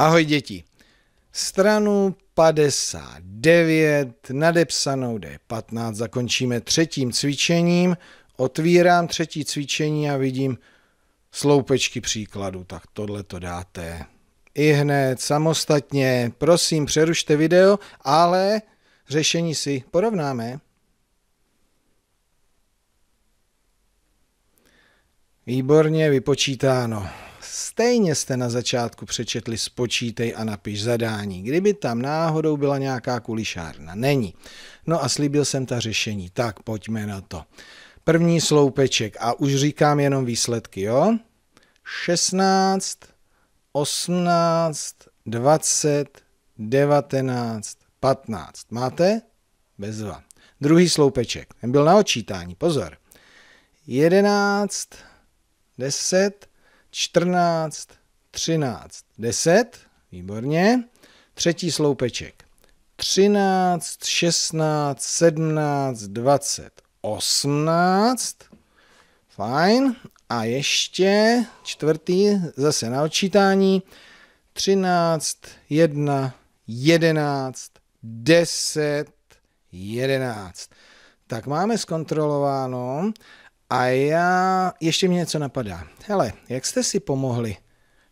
Ahoj děti. Stranu 59, nadepsanou D15, zakončíme třetím cvičením. Otvírám třetí cvičení a vidím sloupečky příkladu, tak tohle to dáte i hned samostatně. Prosím, přerušte video, ale řešení si porovnáme. Výborně vypočítáno stejně jste na začátku přečetli spočítej a napiš zadání, kdyby tam náhodou byla nějaká kulišárna. Není. No a slíbil jsem ta řešení. Tak pojďme na to. První sloupeček a už říkám jenom výsledky, jo? 16, 18, 20, 19, 15. Máte? Bezva. Druhý sloupeček. Ten byl na očítání, pozor. 11, 10, 14, 13, 10, výborně. Třetí sloupeček. 13, 16, 17, 20, 18. Fajn. A ještě čtvrtý, zase na odčítání. 13, 1, 11, 10, 11. Tak máme zkontrolováno, a já, ještě mě něco napadá. Hele, jak jste si pomohli,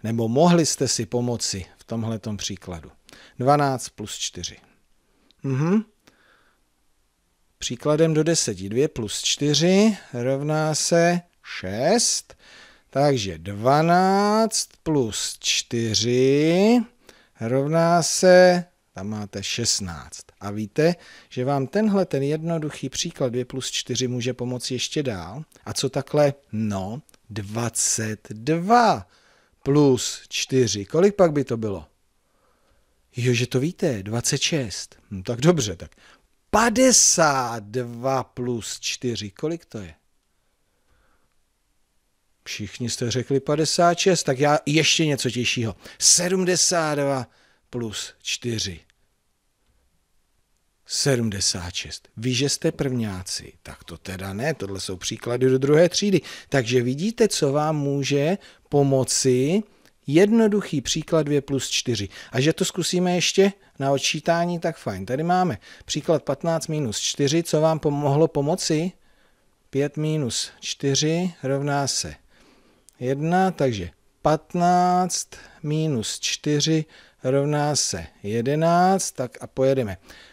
nebo mohli jste si pomoci v tomhle příkladu? 12 plus 4. Mhm. Příkladem do 10. 2 plus 4 rovná se 6. Takže 12 plus 4 rovná se tam máte 16. A víte, že vám tenhle ten jednoduchý příklad 2 plus 4 může pomoct ještě dál. A co takhle? No, 22 plus 4. Kolik pak by to bylo? Jo, že to víte, 26. No tak dobře, tak 52 plus 4. Kolik to je? Všichni jste řekli 56, tak já ještě něco těžšího. 72 plus 4. 76. Vy, že jste prvňáci, tak to teda ne, tohle jsou příklady do druhé třídy. Takže vidíte, co vám může pomoci jednoduchý příklad 2 plus 4. A že to zkusíme ještě na odčítání, tak fajn. Tady máme příklad 15 minus 4, co vám pomohlo pomoci? 5 minus 4 rovná se 1, takže 15 minus 4 rovná se 11, tak a pojedeme.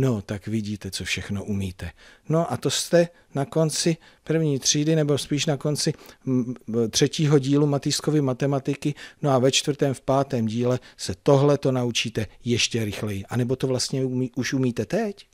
No, tak vidíte, co všechno umíte. No a to jste na konci první třídy, nebo spíš na konci třetího dílu Matýskovy matematiky, no a ve čtvrtém, v pátém díle se tohle to naučíte ještě rychleji. A nebo to vlastně umí, už umíte teď?